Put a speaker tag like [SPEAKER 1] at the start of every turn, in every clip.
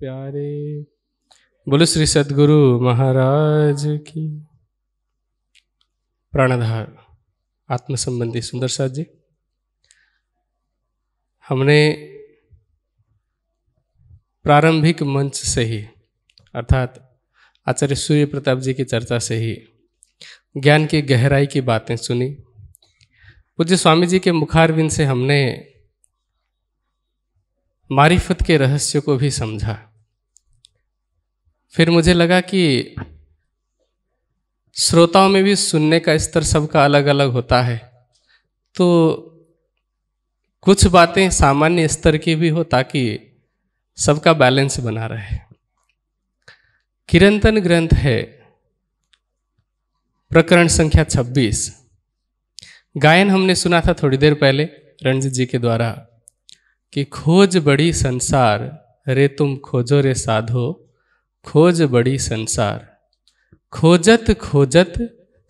[SPEAKER 1] प्यारे बोलो श्री सदगुरु महाराज की प्राणाधार आत्म संबंधी सुंदर साथ जी हमने प्रारंभिक मंच से ही अर्थात आचार्य सूर्य प्रताप जी की चर्चा से ही ज्ञान की गहराई की बातें सुनी पूज्य स्वामी जी के मुखारविंद से हमने मारिफत के रहस्य को भी समझा फिर मुझे लगा कि श्रोताओं में भी सुनने का स्तर सबका अलग अलग होता है तो कुछ बातें सामान्य स्तर की भी हो ताकि सबका बैलेंस बना रहे किरंतन ग्रंथ है प्रकरण संख्या 26 गायन हमने सुना था थोड़ी देर पहले रणजीत जी के द्वारा कि खोज बड़ी संसार रे तुम खोजो रे साधो खोज बड़ी संसार खोजत खोजत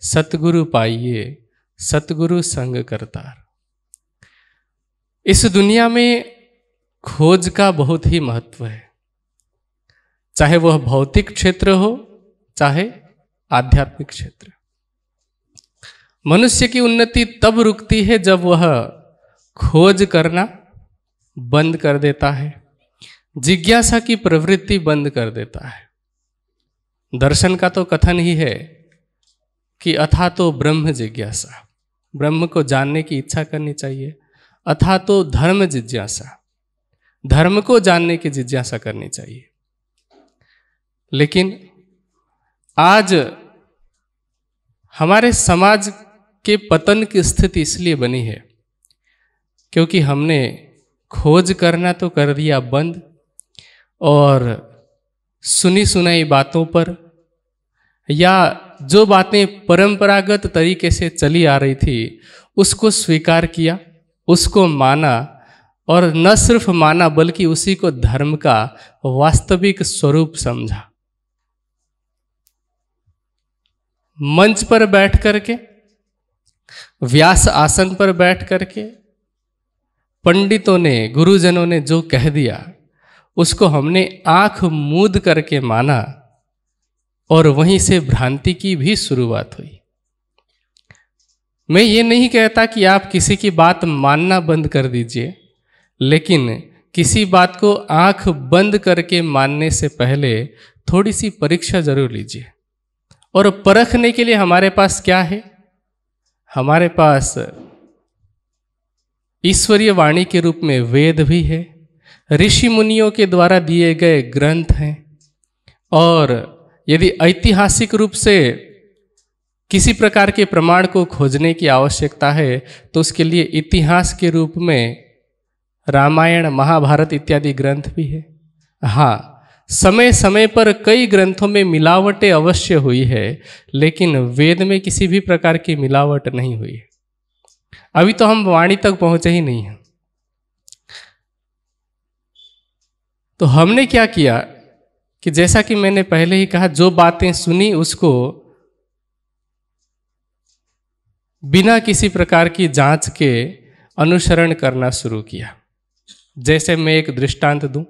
[SPEAKER 1] सतगुरु पाइए सतगुरु संग करतार इस दुनिया में खोज का बहुत ही महत्व है चाहे वह भौतिक क्षेत्र हो चाहे आध्यात्मिक क्षेत्र मनुष्य की उन्नति तब रुकती है जब वह खोज करना बंद कर देता है जिज्ञासा की प्रवृत्ति बंद कर देता है दर्शन का तो कथन ही है कि अथा तो ब्रह्म जिज्ञासा ब्रह्म को जानने की इच्छा करनी चाहिए अथा तो धर्म जिज्ञासा धर्म को जानने की जिज्ञासा करनी चाहिए लेकिन आज हमारे समाज के पतन की स्थिति इसलिए बनी है क्योंकि हमने खोज करना तो कर दिया बंद और सुनी सुनाई बातों पर या जो बातें परंपरागत तरीके से चली आ रही थी उसको स्वीकार किया उसको माना और न सिर्फ माना बल्कि उसी को धर्म का वास्तविक स्वरूप समझा मंच पर बैठ करके व्यास आसन पर बैठ करके पंडितों ने गुरुजनों ने जो कह दिया उसको हमने आंख मूद करके माना और वहीं से भ्रांति की भी शुरुआत हुई मैं ये नहीं कहता कि आप किसी की बात मानना बंद कर दीजिए लेकिन किसी बात को आंख बंद करके मानने से पहले थोड़ी सी परीक्षा जरूर लीजिए और परखने के लिए हमारे पास क्या है हमारे पास ईश्वरीय वाणी के रूप में वेद भी है ऋषि मुनियों के द्वारा दिए गए ग्रंथ हैं और यदि ऐतिहासिक रूप से किसी प्रकार के प्रमाण को खोजने की आवश्यकता है तो उसके लिए इतिहास के रूप में रामायण महाभारत इत्यादि ग्रंथ भी है हाँ समय समय पर कई ग्रंथों में मिलावटें अवश्य हुई है लेकिन वेद में किसी भी प्रकार की मिलावट नहीं हुई है अभी तो हम वाणी तक पहुंचे ही नहीं हैं तो हमने क्या किया कि जैसा कि मैंने पहले ही कहा जो बातें सुनी उसको बिना किसी प्रकार की जांच के अनुसरण करना शुरू किया जैसे मैं एक दृष्टांत दूं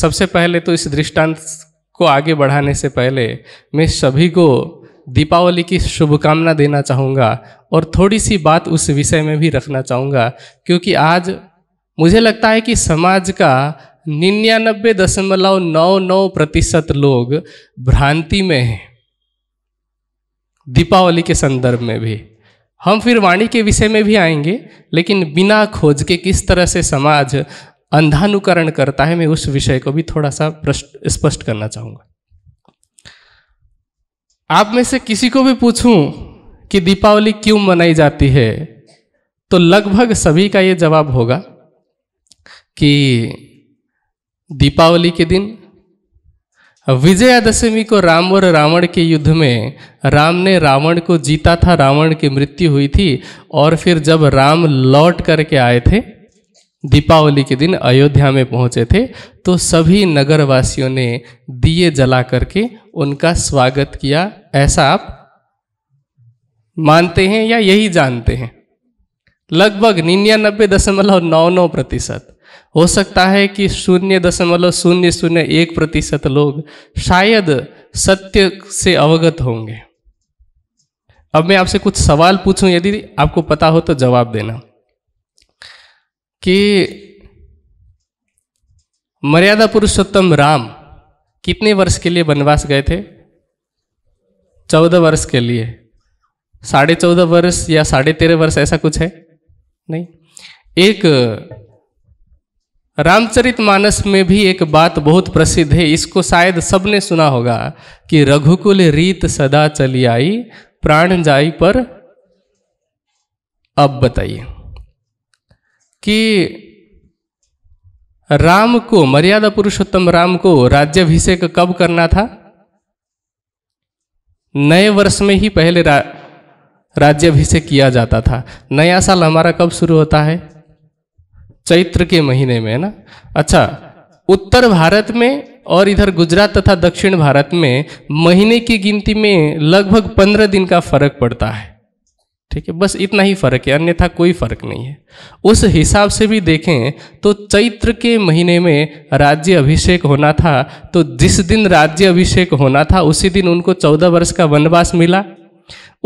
[SPEAKER 1] सबसे पहले तो इस दृष्टांत को आगे बढ़ाने से पहले मैं सभी को दीपावली की शुभकामना देना चाहूँगा और थोड़ी सी बात उस विषय में भी रखना चाहूँगा क्योंकि आज मुझे लगता है कि समाज का निन्यानबे दशमलव नौ नौ प्रतिशत लोग भ्रांति में हैं दीपावली के संदर्भ में भी हम फिर वाणी के विषय में भी आएंगे लेकिन बिना खोज के किस तरह से समाज अंधानुकरण करता है मैं उस विषय को भी थोड़ा सा स्पष्ट करना चाहूँगा आप में से किसी को भी पूछूं कि दीपावली क्यों मनाई जाती है तो लगभग सभी का ये जवाब होगा कि दीपावली के दिन विजयादशमी को राम और रावण के युद्ध में राम ने रावण को जीता था रावण की मृत्यु हुई थी और फिर जब राम लौट करके आए थे दीपावली के दिन अयोध्या में पहुंचे थे तो सभी नगरवासियों ने दिए जला करके उनका स्वागत किया ऐसा आप मानते हैं या यही जानते हैं लगभग निन्यानबे दशमलव नौ नौ प्रतिशत हो सकता है कि शून्य दशमलव शून्य शून्य एक प्रतिशत लोग शायद सत्य से अवगत होंगे अब मैं आपसे कुछ सवाल पूछूं यदि आपको पता हो तो जवाब देना कि मर्यादा पुरुषोत्तम राम कितने वर्ष के लिए वनवास गए थे चौदह वर्ष के लिए साढ़े चौदह वर्ष या साढ़े तेरह वर्ष ऐसा कुछ है नहीं एक रामचरित मानस में भी एक बात बहुत प्रसिद्ध है इसको शायद सबने सुना होगा कि रघुकुल रीत सदा चली आई प्राण जाई पर अब बताइए कि राम को मर्यादा पुरुषोत्तम राम को राज्यभिषेक कब करना था नए वर्ष में ही पहले रा, राज्यभिषेक किया जाता था नया साल हमारा कब शुरू होता है चैत्र के महीने में है ना अच्छा उत्तर भारत में और इधर गुजरात तथा दक्षिण भारत में महीने की गिनती में लगभग पंद्रह दिन का फर्क पड़ता है ठीक है बस इतना ही फर्क है अन्यथा कोई फर्क नहीं है उस हिसाब से भी देखें तो चैत्र के महीने में राज्य अभिषेक होना था तो जिस दिन राज्य अभिषेक होना था उसी दिन उनको चौदह वर्ष का वनवास मिला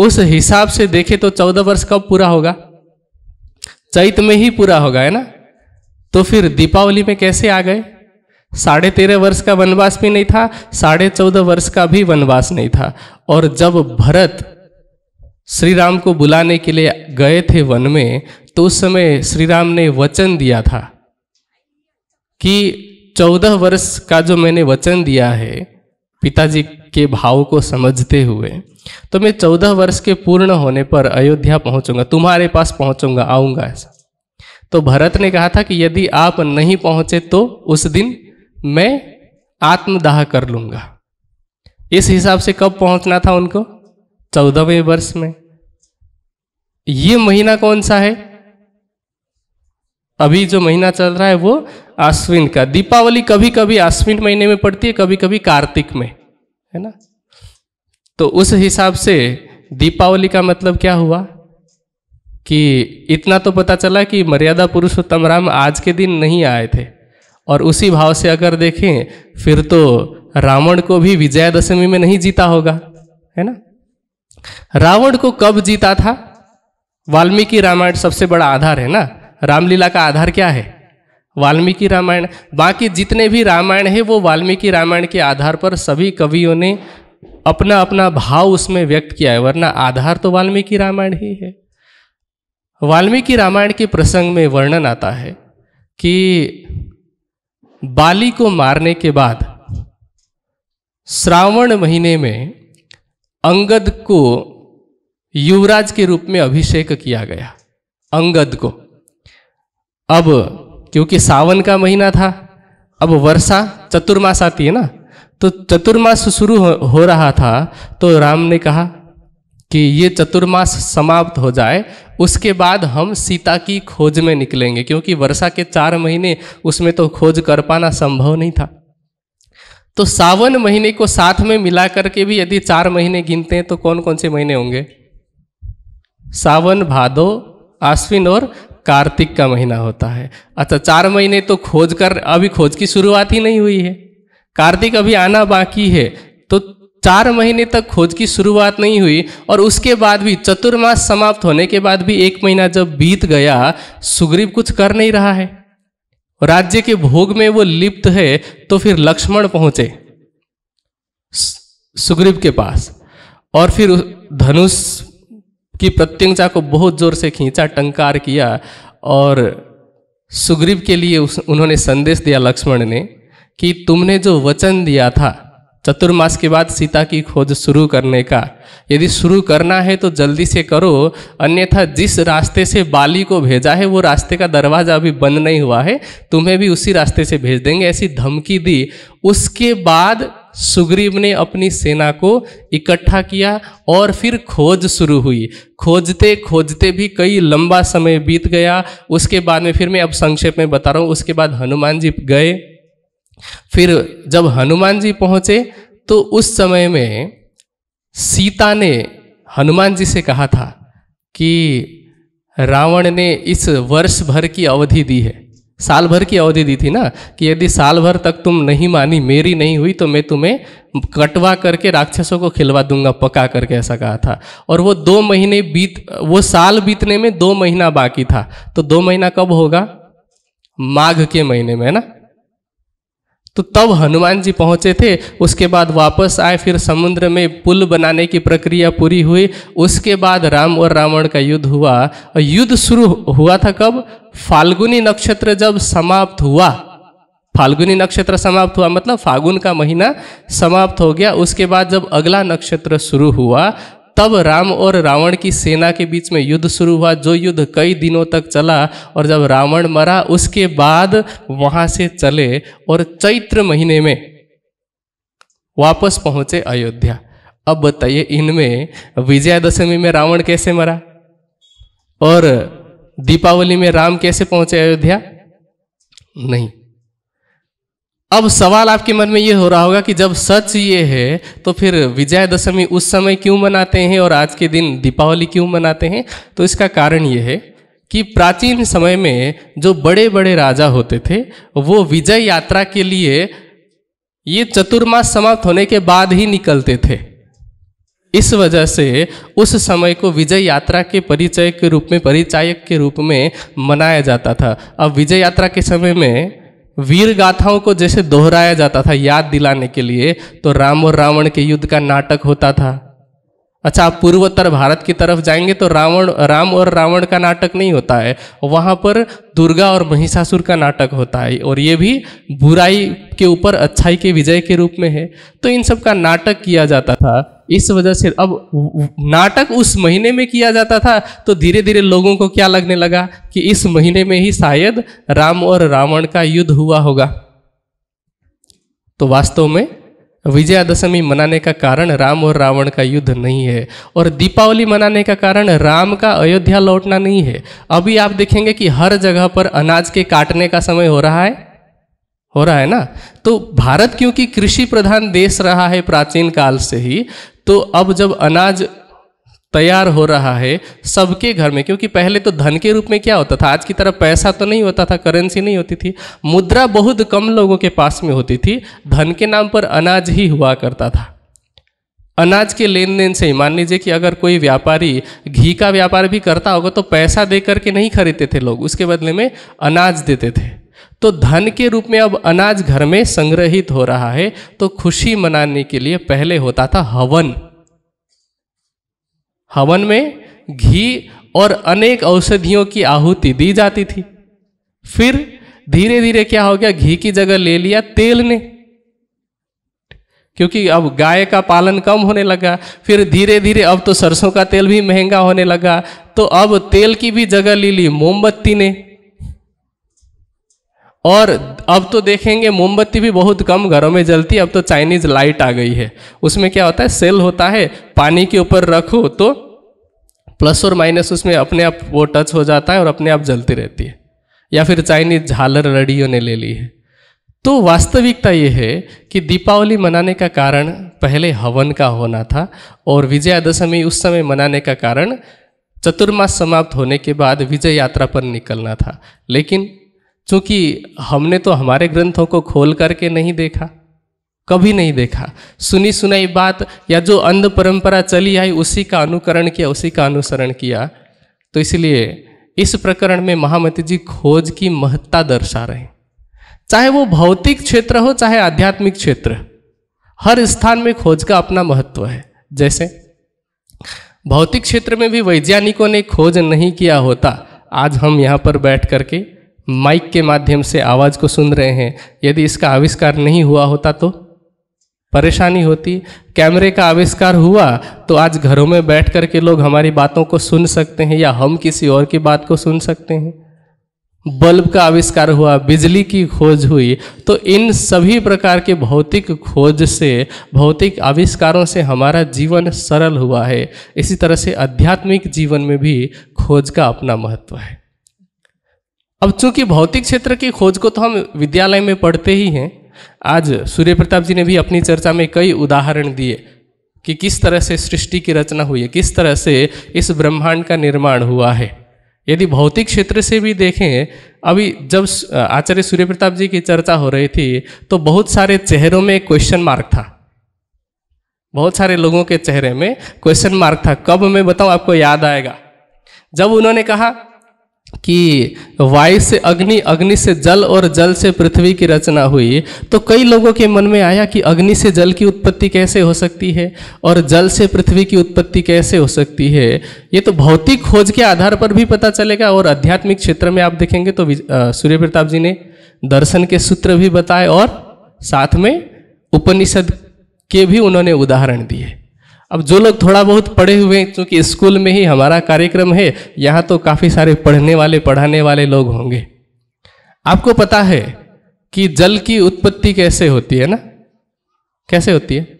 [SPEAKER 1] उस हिसाब से देखें तो चौदह वर्ष कब पूरा होगा चैत में ही पूरा होगा है ना तो फिर दीपावली में कैसे आ गए साढ़े तेरह वर्ष का वनवास भी नहीं था साढ़े चौदह वर्ष का भी वनवास नहीं था और जब भरत श्री राम को बुलाने के लिए गए थे वन में तो उस समय श्री राम ने वचन दिया था कि चौदह वर्ष का जो मैंने वचन दिया है पिताजी के भाव को समझते हुए तो मैं चौदह वर्ष के पूर्ण होने पर अयोध्या पहुंचूंगा तुम्हारे पास पहुंचूंगा आऊंगा ऐसा तो भरत ने कहा था कि यदि आप नहीं पहुंचे तो उस दिन मैं आत्मदाह कर लूंगा इस हिसाब से कब पहुंचना था उनको चौदहवें वर्ष में ये महीना कौन सा है अभी जो महीना चल रहा है वो आश्विन का दीपावली कभी कभी आश्विन महीने में पड़ती है कभी कभी कार्तिक में है ना तो उस हिसाब से दीपावली का मतलब क्या हुआ कि इतना तो पता चला कि मर्यादा पुरुषोत्तम राम आज के दिन नहीं आए थे और उसी भाव से अगर देखें फिर तो रावण को भी विजयादशमी में नहीं जीता होगा है ना रावण को कब जीता था वाल्मीकि रामायण सबसे बड़ा आधार है ना रामलीला का आधार क्या है वाल्मीकि रामायण बाकी जितने भी रामायण है वो वाल्मीकि रामायण के आधार पर सभी कवियों ने अपना अपना भाव उसमें व्यक्त किया है वरना आधार तो वाल्मीकि रामायण ही है वाल्मीकि रामायण के प्रसंग में वर्णन आता है कि बाली को मारने के बाद श्रावण महीने में अंगद को युवराज के रूप में अभिषेक किया गया अंगद को अब क्योंकि सावन का महीना था अब वर्षा चतुर्मास आती है ना तो चतुर्मास शुरू हो, हो रहा था तो राम ने कहा कि ये चतुर्मास समाप्त हो जाए उसके बाद हम सीता की खोज में निकलेंगे क्योंकि वर्षा के चार महीने उसमें तो खोज कर पाना संभव नहीं था तो सावन महीने को साथ में मिला करके भी यदि चार महीने गिनते हैं तो कौन कौन से महीने होंगे सावन भादो आश्विन और कार्तिक का महीना होता है अच्छा चार महीने तो खोज कर अभी खोज की शुरुआत ही नहीं हुई है कार्तिक अभी आना बाकी है तो चार महीने तक खोज की शुरुआत नहीं हुई और उसके बाद भी चतुर्मास समाप्त होने के बाद भी एक महीना जब बीत गया सुग्रीव कुछ कर नहीं रहा है राज्य के भोग में वो लिप्त है तो फिर लक्ष्मण पहुंचे सुग्रीव के पास और फिर धनुष कि प्रत्यंचा को बहुत जोर से खींचा टंकार किया और सुग्रीव के लिए उस उन्होंने संदेश दिया लक्ष्मण ने कि तुमने जो वचन दिया था चतुर्मास के बाद सीता की खोज शुरू करने का यदि शुरू करना है तो जल्दी से करो अन्यथा जिस रास्ते से बाली को भेजा है वो रास्ते का दरवाज़ा अभी बंद नहीं हुआ है तुम्हें भी उसी रास्ते से भेज देंगे ऐसी धमकी दी उसके बाद सुग्रीव ने अपनी सेना को इकट्ठा किया और फिर खोज शुरू हुई खोजते खोजते भी कई लंबा समय बीत गया उसके बाद में फिर मैं अब संक्षेप में बता रहा हूँ उसके बाद हनुमान जी गए फिर जब हनुमान जी पहुँचे तो उस समय में सीता ने हनुमान जी से कहा था कि रावण ने इस वर्ष भर की अवधि दी है साल भर की अवधि दी थी ना कि यदि साल भर तक तुम नहीं मानी मेरी नहीं हुई तो मैं तुम्हें कटवा करके राक्षसों को खिलवा दूंगा पका करके ऐसा कहा था और वो दो महीने बीत वो साल बीतने में दो महीना बाकी था तो दो महीना कब होगा माघ के महीने में है ना तो तब हनुमान जी पहुंचे थे उसके बाद वापस आए फिर समुद्र में पुल बनाने की प्रक्रिया पूरी हुई उसके बाद राम और रावण का युद्ध हुआ और युद्ध शुरू हुआ था कब फाल्गुनी नक्षत्र जब समाप्त हुआ फाल्गुनी नक्षत्र समाप्त हुआ मतलब फागुन का महीना समाप्त हो गया उसके बाद जब अगला नक्षत्र शुरू हुआ तब राम और रावण की सेना के बीच में युद्ध शुरू हुआ जो युद्ध कई दिनों तक चला और जब रावण मरा उसके बाद वहां से चले और चैत्र महीने में वापस पहुंचे अयोध्या अब बताइए इनमें विजयादशमी में रावण कैसे मरा और दीपावली में राम कैसे पहुंचे अयोध्या नहीं अब सवाल आपके मन में ये हो रहा होगा कि जब सच ये है तो फिर विजयादशमी उस समय क्यों मनाते हैं और आज के दिन दीपावली क्यों मनाते हैं तो इसका कारण ये है कि प्राचीन समय में जो बड़े बड़े राजा होते थे वो विजय यात्रा के लिए ये चतुर्मास समाप्त होने के बाद ही निकलते थे इस वजह से उस समय को विजय यात्रा के परिचय के रूप में परिचायक के रूप में मनाया जाता था अब विजय यात्रा के समय में वीर गाथाओं को जैसे दोहराया जाता था याद दिलाने के लिए तो राम और रावण के युद्ध का नाटक होता था अच्छा आप पूर्वोत्तर भारत की तरफ जाएंगे तो रावण राम और रावण का नाटक नहीं होता है वहाँ पर दुर्गा और महिषासुर का नाटक होता है और ये भी बुराई के ऊपर अच्छाई के विजय के रूप में है तो इन सब का नाटक किया जाता था इस वजह से अब नाटक उस महीने में किया जाता था तो धीरे धीरे लोगों को क्या लगने लगा कि इस महीने में ही शायद राम और रावण का युद्ध हुआ होगा तो वास्तव में विजयादशमी मनाने का कारण राम और रावण का युद्ध नहीं है और दीपावली मनाने का कारण राम का अयोध्या लौटना नहीं है अभी आप देखेंगे कि हर जगह पर अनाज के काटने का समय हो रहा है हो रहा है ना तो भारत क्योंकि कृषि प्रधान देश रहा है प्राचीन काल से ही तो अब जब अनाज तैयार हो रहा है सबके घर में क्योंकि पहले तो धन के रूप में क्या होता था आज की तरह पैसा तो नहीं होता था करेंसी नहीं होती थी मुद्रा बहुत कम लोगों के पास में होती थी धन के नाम पर अनाज ही हुआ करता था अनाज के लेन देन से ही मान लीजिए कि अगर कोई व्यापारी घी का व्यापार भी करता होगा तो पैसा दे करके नहीं खरीदते थे लोग उसके बदले में अनाज देते थे तो धन के रूप में अब अनाज घर में संग्रहित हो रहा है तो खुशी मनाने के लिए पहले होता था हवन हवन में घी और अनेक औषधियों की आहुति दी जाती थी फिर धीरे धीरे क्या हो गया घी की जगह ले लिया तेल ने क्योंकि अब गाय का पालन कम होने लगा फिर धीरे धीरे अब तो सरसों का तेल भी महंगा होने लगा तो अब तेल की भी जगह ले ली मोमबत्ती ने और अब तो देखेंगे मोमबत्ती भी बहुत कम घरों में जलती है अब तो चाइनीज लाइट आ गई है उसमें क्या होता है सेल होता है पानी के ऊपर रखो तो प्लस और माइनस उसमें अपने आप वो टच हो जाता है और अपने आप जलती रहती है या फिर चाइनीज झालर रडियों ने ले ली है तो वास्तविकता ये है कि दीपावली मनाने का कारण पहले हवन का होना था और विजयादशमी उस समय मनाने का कारण चतुर्मास समाप्त होने के बाद विजय यात्रा पर निकलना था लेकिन क्योंकि हमने तो हमारे ग्रंथों को खोल करके नहीं देखा कभी नहीं देखा सुनी सुनाई बात या जो अंध परंपरा चली आई उसी का अनुकरण किया उसी का अनुसरण किया तो इसलिए इस प्रकरण में महामती जी खोज की महत्ता दर्शा रहे चाहे वो भौतिक क्षेत्र हो चाहे आध्यात्मिक क्षेत्र हर स्थान में खोज का अपना महत्व है जैसे भौतिक क्षेत्र में भी वैज्ञानिकों ने खोज नहीं किया होता आज हम यहाँ पर बैठ करके माइक के माध्यम से आवाज़ को सुन रहे हैं यदि इसका आविष्कार नहीं हुआ होता तो परेशानी होती कैमरे का आविष्कार हुआ तो आज घरों में बैठ कर के लोग हमारी बातों को सुन सकते हैं या हम किसी और की बात को सुन सकते हैं बल्ब का आविष्कार हुआ बिजली की खोज हुई तो इन सभी प्रकार के भौतिक खोज से भौतिक आविष्कारों से हमारा जीवन सरल हुआ है इसी तरह से आध्यात्मिक जीवन में भी खोज का अपना महत्व है अब चूंकि भौतिक क्षेत्र की खोज को तो हम विद्यालय में पढ़ते ही हैं आज सूर्य प्रताप जी ने भी अपनी चर्चा में कई उदाहरण दिए कि किस तरह से सृष्टि की रचना हुई है किस तरह से इस ब्रह्मांड का निर्माण हुआ है यदि भौतिक क्षेत्र से भी देखें अभी जब आचार्य सूर्य प्रताप जी की चर्चा हो रही थी तो बहुत सारे चेहरों में क्वेश्चन मार्क था बहुत सारे लोगों के चेहरे में क्वेश्चन मार्क था कब मैं बताऊं आपको याद आएगा जब उन्होंने कहा कि वायु से अग्नि अग्नि से जल और जल से पृथ्वी की रचना हुई तो कई लोगों के मन में आया कि अग्नि से जल की उत्पत्ति कैसे हो सकती है और जल से पृथ्वी की उत्पत्ति कैसे हो सकती है ये तो भौतिक खोज के आधार पर भी पता चलेगा और आध्यात्मिक क्षेत्र में आप देखेंगे तो सूर्य प्रताप जी ने दर्शन के सूत्र भी बताए और साथ में उपनिषद के भी उन्होंने उदाहरण दिए अब जो लोग थोड़ा बहुत पढ़े हुए हैं चूँकि स्कूल में ही हमारा कार्यक्रम है यहाँ तो काफ़ी सारे पढ़ने वाले पढ़ाने वाले लोग होंगे आपको पता है कि जल की उत्पत्ति कैसे होती है ना कैसे होती है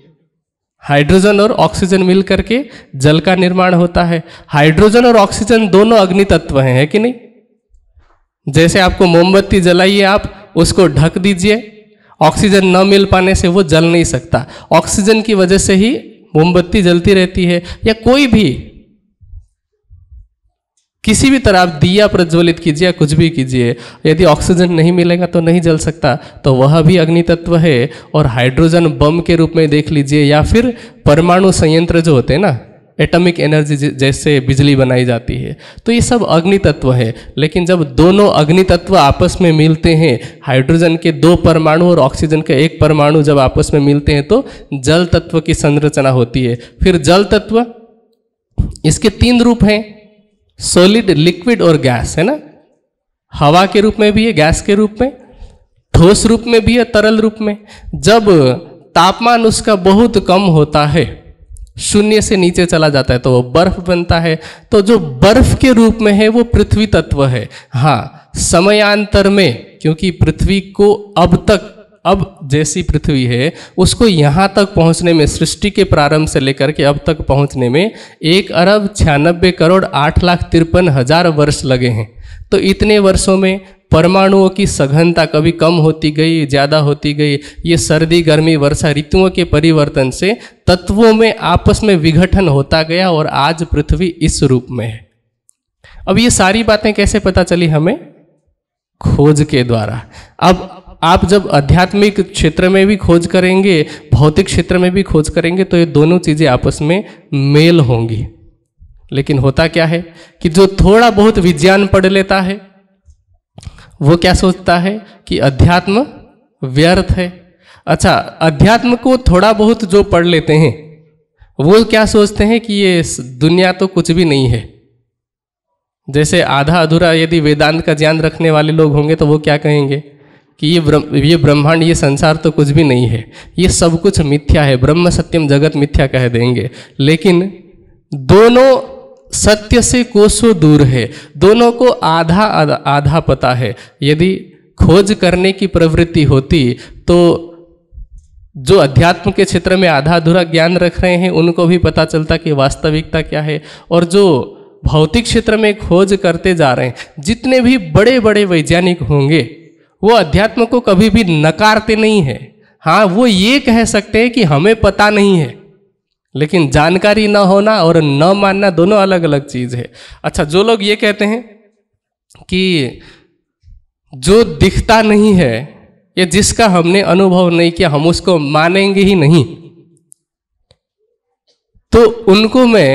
[SPEAKER 1] हाइड्रोजन और ऑक्सीजन मिल करके जल का निर्माण होता है हाइड्रोजन और ऑक्सीजन दोनों अग्नि तत्व हैं है कि नहीं जैसे आपको मोमबत्ती जलाइए आप उसको ढक दीजिए ऑक्सीजन न मिल पाने से वो जल नहीं सकता ऑक्सीजन की वजह से ही मोमबत्ती जलती रहती है या कोई भी किसी भी तरह आप दिया प्रज्वलित कीजिए या कुछ भी कीजिए यदि ऑक्सीजन नहीं मिलेगा तो नहीं जल सकता तो वह भी अग्नि तत्व है और हाइड्रोजन बम के रूप में देख लीजिए या फिर परमाणु संयंत्र जो होते हैं ना एटॉमिक एनर्जी जैसे बिजली बनाई जाती है तो ये सब अग्नि तत्व है लेकिन जब दोनों अग्नि तत्व आपस में मिलते हैं हाइड्रोजन के दो परमाणु और ऑक्सीजन के एक परमाणु जब आपस में मिलते हैं तो जल तत्व की संरचना होती है फिर जल तत्व इसके तीन रूप हैं सॉलिड लिक्विड और गैस है ना हवा के रूप में भी है गैस के रूप में ठोस रूप में भी है तरल रूप में जब तापमान उसका बहुत कम होता है शून्य से नीचे चला जाता है तो वो बर्फ बनता है तो जो बर्फ के रूप में है वो पृथ्वी तत्व है हाँ समयांतर में क्योंकि पृथ्वी को अब तक अब जैसी पृथ्वी है उसको यहाँ तक पहुँचने में सृष्टि के प्रारंभ से लेकर के अब तक पहुँचने में एक अरब छियानबे करोड़ आठ लाख तिरपन हजार वर्ष लगे हैं तो इतने वर्षों में परमाणुओं की सघनता कभी कम होती गई ज़्यादा होती गई ये सर्दी गर्मी वर्षा ऋतुओं के परिवर्तन से तत्वों में आपस में विघटन होता गया और आज पृथ्वी इस रूप में है अब ये सारी बातें कैसे पता चली हमें खोज के द्वारा अब आप जब आध्यात्मिक क्षेत्र में भी खोज करेंगे भौतिक क्षेत्र में भी खोज करेंगे तो ये दोनों चीज़ें आपस में मेल होंगी लेकिन होता क्या है कि जो थोड़ा बहुत विज्ञान पढ़ लेता है वो क्या सोचता है कि अध्यात्म व्यर्थ है अच्छा अध्यात्म को थोड़ा बहुत जो पढ़ लेते हैं वो क्या सोचते हैं कि ये दुनिया तो कुछ भी नहीं है जैसे आधा अधूरा यदि वेदांत का ज्ञान रखने वाले लोग होंगे तो वो क्या कहेंगे कि ये ब्रह्म ये ब्रह्मांड ये संसार तो कुछ भी नहीं है ये सब कुछ मिथ्या है ब्रह्म सत्यम जगत मिथ्या कह देंगे लेकिन दोनों सत्य से कोसों दूर है दोनों को आधा आधा, आधा पता है यदि खोज करने की प्रवृत्ति होती तो जो अध्यात्म के क्षेत्र में आधा अधूरा ज्ञान रख रहे हैं उनको भी पता चलता कि वास्तविकता क्या है और जो भौतिक क्षेत्र में खोज करते जा रहे हैं जितने भी बड़े बड़े वैज्ञानिक होंगे वो अध्यात्म को कभी भी नकारते नहीं है हाँ वो ये कह सकते हैं कि हमें पता नहीं है लेकिन जानकारी ना होना और न मानना दोनों अलग अलग चीज़ है अच्छा जो लोग ये कहते हैं कि जो दिखता नहीं है या जिसका हमने अनुभव नहीं किया हम उसको मानेंगे ही नहीं तो उनको मैं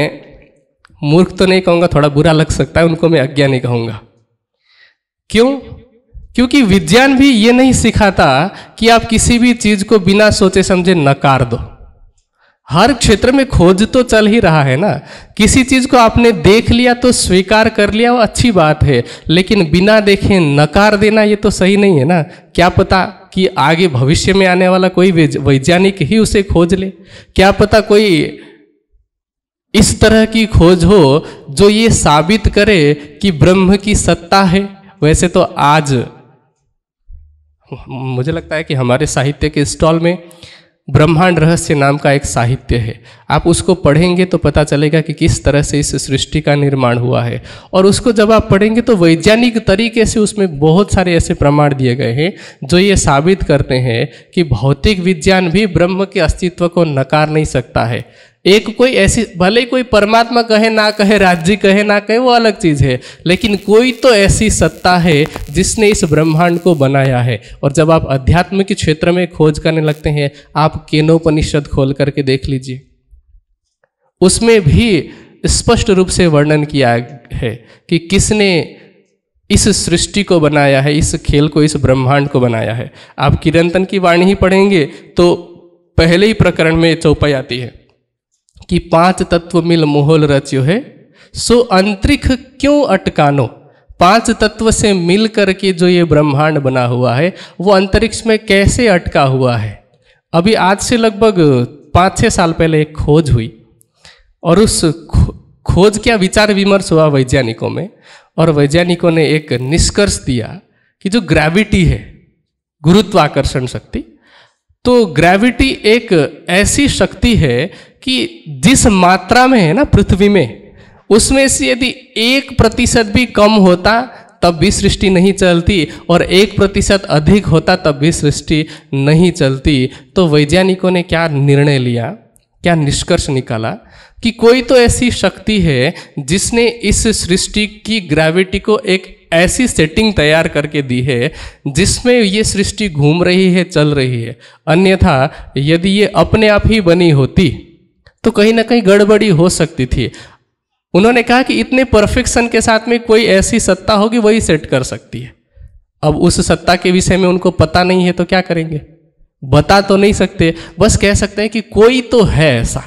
[SPEAKER 1] मूर्ख तो नहीं कहूंगा थोड़ा बुरा लग सकता है उनको मैं नहीं कहूंगा क्यों क्योंकि विज्ञान भी ये नहीं सिखाता कि आप किसी भी चीज़ को बिना सोचे समझे नकार दो हर क्षेत्र में खोज तो चल ही रहा है ना किसी चीज को आपने देख लिया तो स्वीकार कर लिया वो अच्छी बात है लेकिन बिना देखे नकार देना ये तो सही नहीं है ना क्या पता कि आगे भविष्य में आने वाला कोई वैज्ञानिक ही उसे खोज ले क्या पता कोई इस तरह की खोज हो जो ये साबित करे कि ब्रह्म की सत्ता है वैसे तो आज मुझे लगता है कि हमारे साहित्य के स्टॉल में ब्रह्मांड रहस्य नाम का एक साहित्य है आप उसको पढ़ेंगे तो पता चलेगा कि किस तरह से इस सृष्टि का निर्माण हुआ है और उसको जब आप पढ़ेंगे तो वैज्ञानिक तरीके से उसमें बहुत सारे ऐसे प्रमाण दिए गए हैं जो ये साबित करते हैं कि भौतिक विज्ञान भी ब्रह्म के अस्तित्व को नकार नहीं सकता है एक कोई ऐसी भले ही कोई परमात्मा कहे ना कहे राज्य कहे ना कहे वो अलग चीज़ है लेकिन कोई तो ऐसी सत्ता है जिसने इस ब्रह्मांड को बनाया है और जब आप अध्यात्म के क्षेत्र में खोज करने लगते हैं आप केनोपनिषद खोल करके देख लीजिए उसमें भी स्पष्ट रूप से वर्णन किया है कि किसने इस सृष्टि को बनाया है इस खेल को इस ब्रह्मांड को बनाया है आप किरंतन की वाणी ही पढ़ेंगे तो पहले ही प्रकरण में चौपाई आती है कि पांच तत्व मिल मोहल रच्यो है सो अंतरिक्ष क्यों अटकानो पांच तत्व से मिल करके जो ये ब्रह्मांड बना हुआ है वो अंतरिक्ष में कैसे अटका हुआ है अभी आज से लगभग पाँच छः साल पहले एक खोज हुई और उस खोज क्या विचार विमर्श हुआ वैज्ञानिकों में और वैज्ञानिकों ने एक निष्कर्ष दिया कि जो ग्रेविटी है गुरुत्वाकर्षण शक्ति तो ग्रेविटी एक ऐसी शक्ति है कि जिस मात्रा में है ना पृथ्वी में उसमें से यदि एक प्रतिशत भी कम होता तब भी सृष्टि नहीं चलती और एक प्रतिशत अधिक होता तब भी सृष्टि नहीं चलती तो वैज्ञानिकों ने क्या निर्णय लिया क्या निष्कर्ष निकाला कि कोई तो ऐसी शक्ति है जिसने इस सृष्टि की ग्रेविटी को एक ऐसी सेटिंग तैयार करके दी है जिसमें ये सृष्टि घूम रही है चल रही है अन्यथा यदि ये अपने आप ही बनी होती तो कहीं ना कहीं गड़बड़ी हो सकती थी उन्होंने कहा कि इतने परफेक्शन के साथ में कोई ऐसी सत्ता होगी वही सेट कर सकती है अब उस सत्ता के विषय में उनको पता नहीं है तो क्या करेंगे बता तो नहीं सकते बस कह सकते हैं कि कोई तो है ऐसा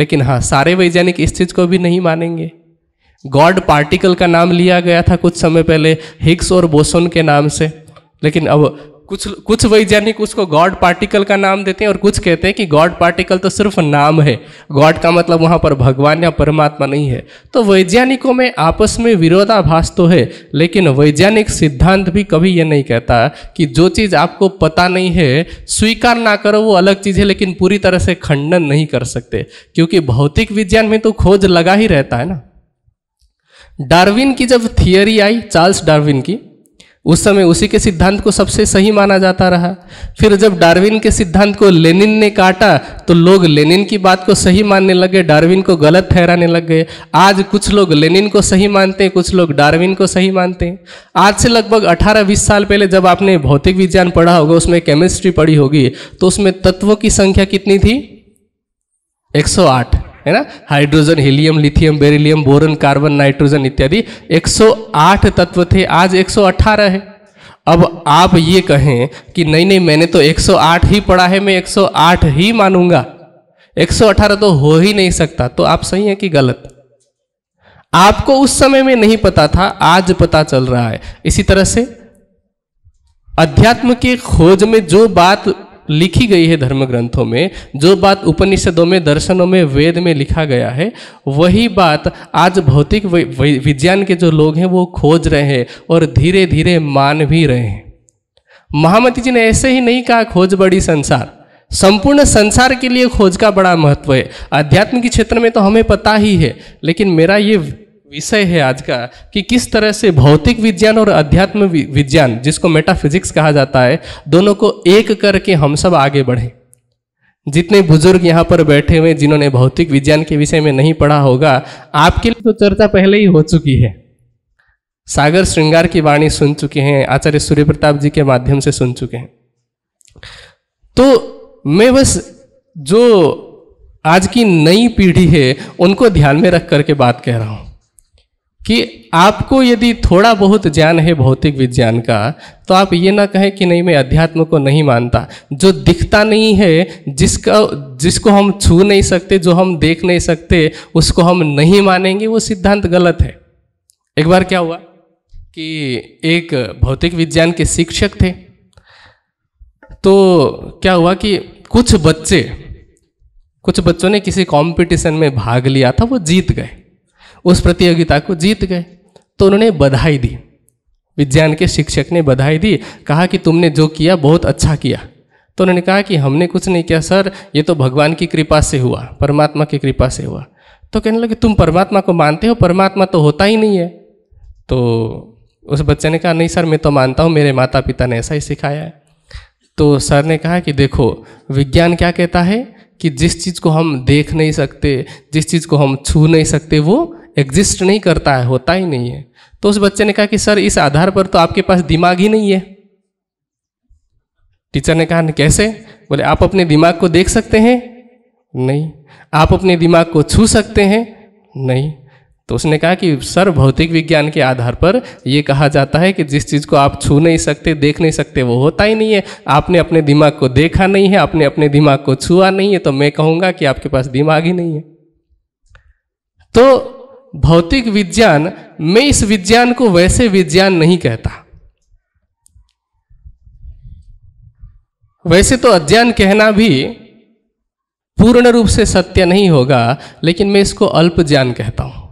[SPEAKER 1] लेकिन हाँ सारे वैज्ञानिक इस चीज़ को भी नहीं मानेंगे गॉड पार्टिकल का नाम लिया गया था कुछ समय पहले हिग्स और बोसोन के नाम से लेकिन अब कुछ कुछ वैज्ञानिक उसको गॉड पार्टिकल का नाम देते हैं और कुछ कहते हैं कि गॉड पार्टिकल तो सिर्फ नाम है गॉड का मतलब वहाँ पर भगवान या परमात्मा नहीं है तो वैज्ञानिकों में आपस में विरोधाभास तो है लेकिन वैज्ञानिक सिद्धांत भी कभी ये नहीं कहता कि जो चीज़ आपको पता नहीं है स्वीकार ना करो वो अलग चीज़ है लेकिन पूरी तरह से खंडन नहीं कर सकते क्योंकि भौतिक विज्ञान में तो खोज लगा ही रहता है ना डार्विन की जब थियरी आई चार्ल्स डार्विन की उस समय उसी के सिद्धांत को सबसे सही माना जाता रहा फिर जब डार्विन के सिद्धांत को लेनिन ने काटा तो लोग लेनिन की बात को सही मानने लगे डार्विन को गलत ठहराने लग गए आज कुछ लोग लेनिन को सही मानते हैं कुछ लोग डार्विन को सही मानते हैं आज से लगभग 18-20 साल पहले जब आपने भौतिक विज्ञान पढ़ा होगा उसमें केमिस्ट्री पढ़ी होगी तो उसमें तत्वों की संख्या कितनी थी एक है ना hydrogen helium lithium beryllium boron carbon nitrogen इत्यादि 108 तत्व थे आज 118 है अब आप ये कहें कि नहीं नहीं मैंने तो 108 ही पढ़ा है मैं 108 ही मानूंगा 118 तो हो ही नहीं सकता तो आप सही हैं कि गलत आपको उस समय में नहीं पता था आज पता चल रहा है इसी तरह से अध्यात्म की खोज में जो बात लिखी गई है धर्म ग्रंथों में जो बात उपनिषदों में दर्शनों में वेद में लिखा गया है वही बात आज भौतिक विज्ञान के जो लोग हैं वो खोज रहे हैं और धीरे धीरे मान भी रहे हैं महामती जी ने ऐसे ही नहीं कहा खोज बड़ी संसार संपूर्ण संसार के लिए खोज का बड़ा महत्व है अध्यात्म के क्षेत्र में तो हमें पता ही है लेकिन मेरा ये विषय है आज का कि किस तरह से भौतिक विज्ञान और अध्यात्म विज्ञान जिसको मेटाफिजिक्स कहा जाता है दोनों को एक करके हम सब आगे बढ़े जितने बुजुर्ग यहाँ पर बैठे हुए जिन्होंने भौतिक विज्ञान के विषय में नहीं पढ़ा होगा आपके लिए तो चर्चा पहले ही हो चुकी है सागर श्रृंगार की वाणी सुन चुके हैं आचार्य सूर्य प्रताप जी के माध्यम से सुन चुके हैं तो मैं बस जो आज की नई पीढ़ी है उनको ध्यान में रख करके बात कह रहा हूँ कि आपको यदि थोड़ा बहुत ज्ञान है भौतिक विज्ञान का तो आप ये ना कहें कि नहीं मैं अध्यात्म को नहीं मानता जो दिखता नहीं है जिसका जिसको हम छू नहीं सकते जो हम देख नहीं सकते उसको हम नहीं मानेंगे वो सिद्धांत गलत है एक बार क्या हुआ कि एक भौतिक विज्ञान के शिक्षक थे तो क्या हुआ कि कुछ बच्चे कुछ बच्चों ने किसी कंपटीशन में भाग लिया था वो जीत गए उस प्रतियोगिता को जीत गए तो उन्होंने बधाई दी विज्ञान के शिक्षक ने बधाई दी कहा कि तुमने जो किया बहुत अच्छा किया तो उन्होंने कहा कि हमने कुछ नहीं किया सर ये तो भगवान की कृपा से हुआ परमात्मा की कृपा से हुआ तो कहने लगे तुम परमात्मा को मानते हो परमात्मा तो होता ही नहीं है तो उस बच्चे ने कहा नहीं सर मैं तो मानता हूँ मेरे माता पिता ने ऐसा ही सिखाया है तो सर ने कहा कि देखो विज्ञान क्या कहता है कि जिस चीज़ को हम देख नहीं सकते जिस चीज़ को हम छू नहीं सकते वो एग्जिस्ट नहीं करता है होता ही नहीं है तो उस बच्चे ने कहा कि सर इस आधार पर तो आपके पास दिमाग ही नहीं है टीचर ने कहा कैसे बोले आप अपने दिमाग को देख सकते हैं नहीं आप अपने दिमाग को छू सकते हैं नहीं तो उसने कहा कि सर भौतिक विज्ञान के आधार पर यह कहा जाता है कि जिस चीज़ को आप छू नहीं सकते देख नहीं सकते वो होता ही नहीं है आपने अपने दिमाग को देखा नहीं है आपने अपने दिमाग को छुआ नहीं है तो मैं कहूँगा कि आपके पास दिमाग ही नहीं है तो भौतिक विज्ञान मैं इस विज्ञान को वैसे विज्ञान नहीं कहता वैसे तो अज्ञान कहना भी पूर्ण रूप से सत्य नहीं होगा लेकिन मैं इसको अल्प ज्ञान कहता हूं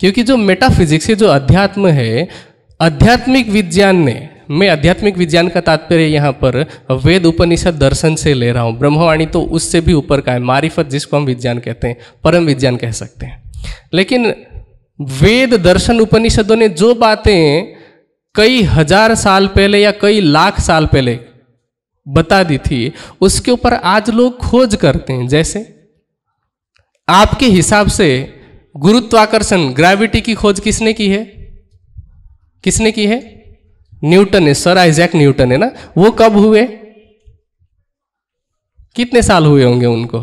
[SPEAKER 1] क्योंकि जो मेटाफिजिक्स है जो अध्यात्म है आध्यात्मिक विज्ञान ने मैं आध्यात्मिक विज्ञान का तात्पर्य यहाँ पर वेद उपनिषद दर्शन से ले रहा हूँ ब्रह्मवाणी तो उससे भी ऊपर का है मारिफत जिसको हम विज्ञान कहते हैं परम विज्ञान कह सकते हैं लेकिन वेद दर्शन उपनिषदों ने जो बातें कई हजार साल पहले या कई लाख साल पहले बता दी थी उसके ऊपर आज लोग खोज करते हैं जैसे आपके हिसाब से गुरुत्वाकर्षण ग्रेविटी की खोज किसने की है किसने की है न्यूटन है सर आइजैक न्यूटन है ना वो कब हुए कितने साल हुए होंगे उनको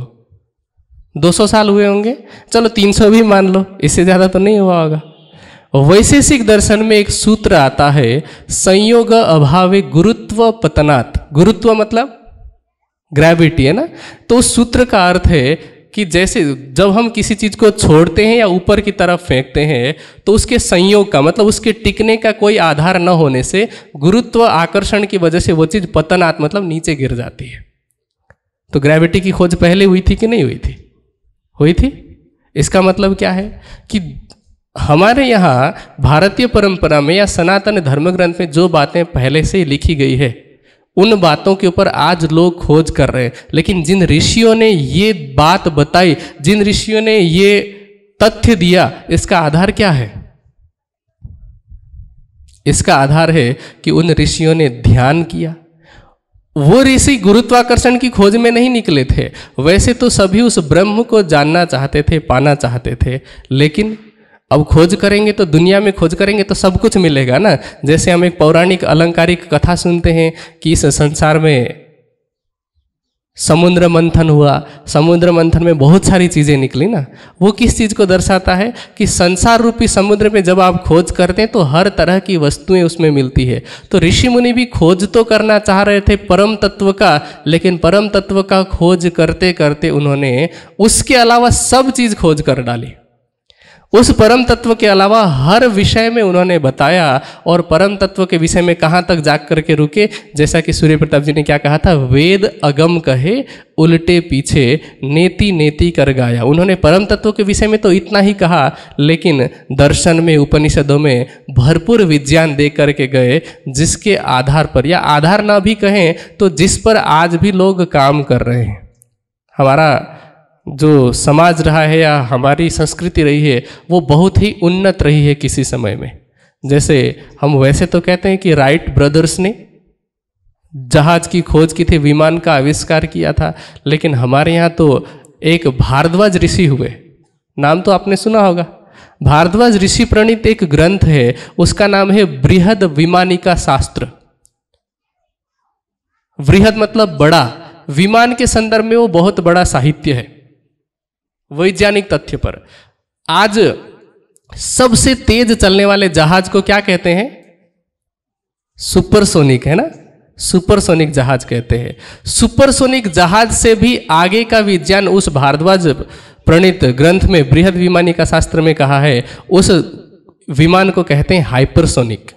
[SPEAKER 1] 200 साल हुए होंगे चलो 300 भी मान लो इससे ज़्यादा तो नहीं हुआ होगा वैशेषिक दर्शन में एक सूत्र आता है संयोग अभावे गुरुत्व पतनात् गुरुत्व मतलब ग्रेविटी है ना तो उस सूत्र का अर्थ है कि जैसे जब हम किसी चीज़ को छोड़ते हैं या ऊपर की तरफ फेंकते हैं तो उसके संयोग का मतलब उसके टिकने का कोई आधार न होने से गुरुत्व आकर्षण की वजह से वो चीज़ पतनात् मतलब नीचे गिर जाती है तो ग्रेविटी की खोज पहले हुई थी कि नहीं हुई थी हुई थी इसका मतलब क्या है कि हमारे यहाँ भारतीय परंपरा में या सनातन धर्म ग्रंथ में जो बातें पहले से ही लिखी गई है उन बातों के ऊपर आज लोग खोज कर रहे हैं लेकिन जिन ऋषियों ने ये बात बताई जिन ऋषियों ने ये तथ्य दिया इसका आधार क्या है इसका आधार है कि उन ऋषियों ने ध्यान किया वो ऋषि गुरुत्वाकर्षण की खोज में नहीं निकले थे वैसे तो सभी उस ब्रह्म को जानना चाहते थे पाना चाहते थे लेकिन अब खोज करेंगे तो दुनिया में खोज करेंगे तो सब कुछ मिलेगा ना जैसे हम एक पौराणिक अलंकारिक कथा सुनते हैं कि इस संसार में समुद्र मंथन हुआ समुद्र मंथन में बहुत सारी चीज़ें निकली ना वो किस चीज़ को दर्शाता है कि संसार रूपी समुद्र में जब आप खोज करते हैं तो हर तरह की वस्तुएं उसमें मिलती है तो ऋषि मुनि भी खोज तो करना चाह रहे थे परम तत्व का लेकिन परम तत्व का खोज करते करते उन्होंने उसके अलावा सब चीज़ खोज कर डाली उस परम तत्व के अलावा हर विषय में उन्होंने बताया और परम तत्व के विषय में कहाँ तक जाग करके रुके जैसा कि सूर्य प्रताप जी ने क्या कहा था वेद अगम कहे उल्टे पीछे नेति नेति कर गाया उन्होंने परम तत्व के विषय में तो इतना ही कहा लेकिन दर्शन में उपनिषदों में भरपूर विज्ञान दे करके गए जिसके आधार पर या आधार ना भी कहें तो जिस पर आज भी लोग काम कर रहे हैं हमारा जो समाज रहा है या हमारी संस्कृति रही है वो बहुत ही उन्नत रही है किसी समय में जैसे हम वैसे तो कहते हैं कि राइट ब्रदर्स ने जहाज की खोज की थी विमान का आविष्कार किया था लेकिन हमारे यहाँ तो एक भारद्वाज ऋषि हुए नाम तो आपने सुना होगा भारद्वाज ऋषि प्रणीत एक ग्रंथ है उसका नाम है बृहद विमानिका शास्त्र बृहद मतलब बड़ा विमान के संदर्भ में वो बहुत बड़ा साहित्य है वैज्ञानिक तथ्य पर आज सबसे तेज चलने वाले जहाज को क्या कहते हैं सुपरसोनिक है ना सुपरसोनिक जहाज कहते हैं सुपरसोनिक जहाज से भी आगे का विज्ञान उस भारद्वाज प्रणित ग्रंथ में बृहद विमानी का शास्त्र में कहा है उस विमान को कहते हैं हाइपरसोनिक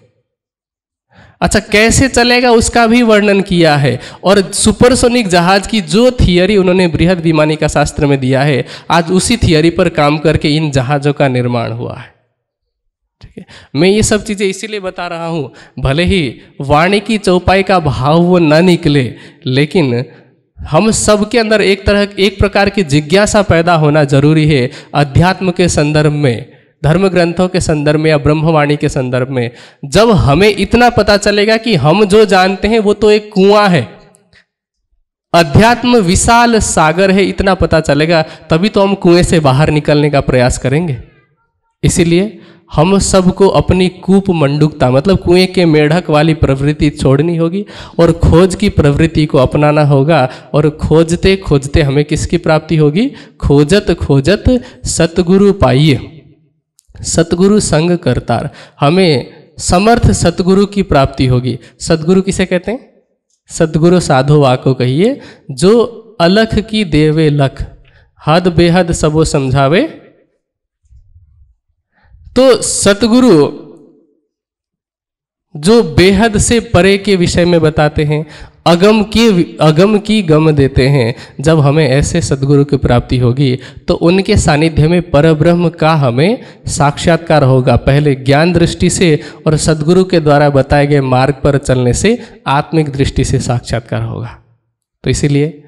[SPEAKER 1] अच्छा कैसे चलेगा उसका भी वर्णन किया है और सुपरसोनिक जहाज की जो थियरी उन्होंने बृहद विमानी का शास्त्र में दिया है आज उसी थियरी पर काम करके इन जहाज़ों का निर्माण हुआ है ठीक है मैं ये सब चीज़ें इसीलिए बता रहा हूँ भले ही वाणी की चौपाई का भाव वो न निकले लेकिन हम सब के अंदर एक तरह एक प्रकार की जिज्ञासा पैदा होना जरूरी है अध्यात्म के संदर्भ में धर्म ग्रंथों के संदर्भ में या ब्रह्मवाणी के संदर्भ में जब हमें इतना पता चलेगा कि हम जो जानते हैं वो तो एक कुआं है अध्यात्म विशाल सागर है इतना पता चलेगा तभी तो हम कुएं से बाहर निकलने का प्रयास करेंगे इसीलिए हम सबको अपनी कूप मंडुकता मतलब कुएं के मेढक वाली प्रवृत्ति छोड़नी होगी और खोज की प्रवृत्ति को अपनाना होगा और खोजते खोजते हमें किसकी प्राप्ति होगी खोजत खोजत सतगुरु पाइए सतगुरु संग करतार हमें समर्थ सतगुरु की प्राप्ति होगी सतगुरु किसे कहते हैं सतगुरु साधु वा को कहिए जो अलख की देवे लख हद बेहद सबो समझावे तो सतगुरु जो बेहद से परे के विषय में बताते हैं अगम के अगम की गम देते हैं जब हमें ऐसे सदगुरु की प्राप्ति होगी तो उनके सानिध्य में परब्रह्म का हमें साक्षात्कार होगा पहले ज्ञान दृष्टि से और सदगुरु के द्वारा बताए गए मार्ग पर चलने से आत्मिक दृष्टि से साक्षात्कार होगा तो इसीलिए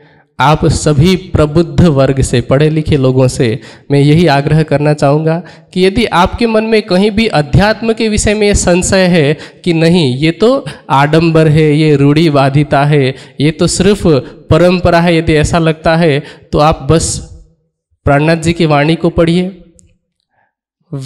[SPEAKER 1] आप सभी प्रबुद्ध वर्ग से पढ़े लिखे लोगों से मैं यही आग्रह करना चाहूँगा कि यदि आपके मन में कहीं भी अध्यात्म के विषय में संशय है कि नहीं ये तो आडंबर है ये रूढ़ीवादिता है ये तो सिर्फ परंपरा है यदि ऐसा लगता है तो आप बस प्राणनाथ जी की वाणी को पढ़िए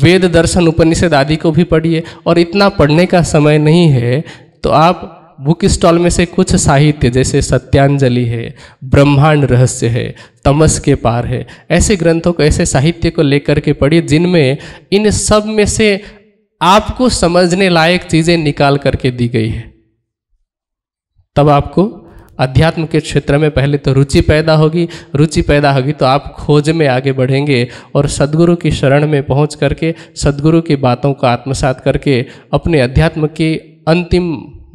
[SPEAKER 1] वेद दर्शन उपनिषद आदि को भी पढ़िए और इतना पढ़ने का समय नहीं है तो आप बुक स्टॉल में से कुछ साहित्य जैसे सत्यांजलि है ब्रह्मांड रहस्य है तमस के पार है ऐसे ग्रंथों को ऐसे साहित्य को लेकर के पढ़िए जिनमें इन सब में से आपको समझने लायक चीज़ें निकाल करके दी गई है तब आपको अध्यात्म के क्षेत्र में पहले तो रुचि पैदा होगी रुचि पैदा होगी तो आप खोज में आगे बढ़ेंगे और सदगुरु की शरण में पहुंच करके सदगुरु की बातों का आत्मसात करके अपने अध्यात्म की अंतिम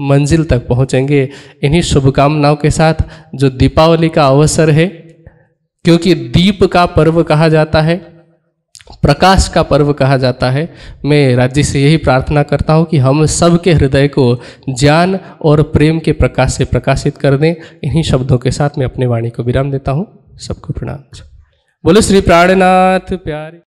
[SPEAKER 1] मंजिल तक पहुंचेंगे इन्हीं शुभकामनाओं के साथ जो दीपावली का अवसर है क्योंकि दीप का पर्व कहा जाता है प्रकाश का पर्व कहा जाता है मैं राज्य से यही प्रार्थना करता हूँ कि हम सब के हृदय को ज्ञान और प्रेम के प्रकाश से प्रकाशित कर दें इन्हीं शब्दों के साथ मैं अपनी वाणी को विराम देता हूँ सबको प्रणाम बोले श्री प्राणनाथ प्यारे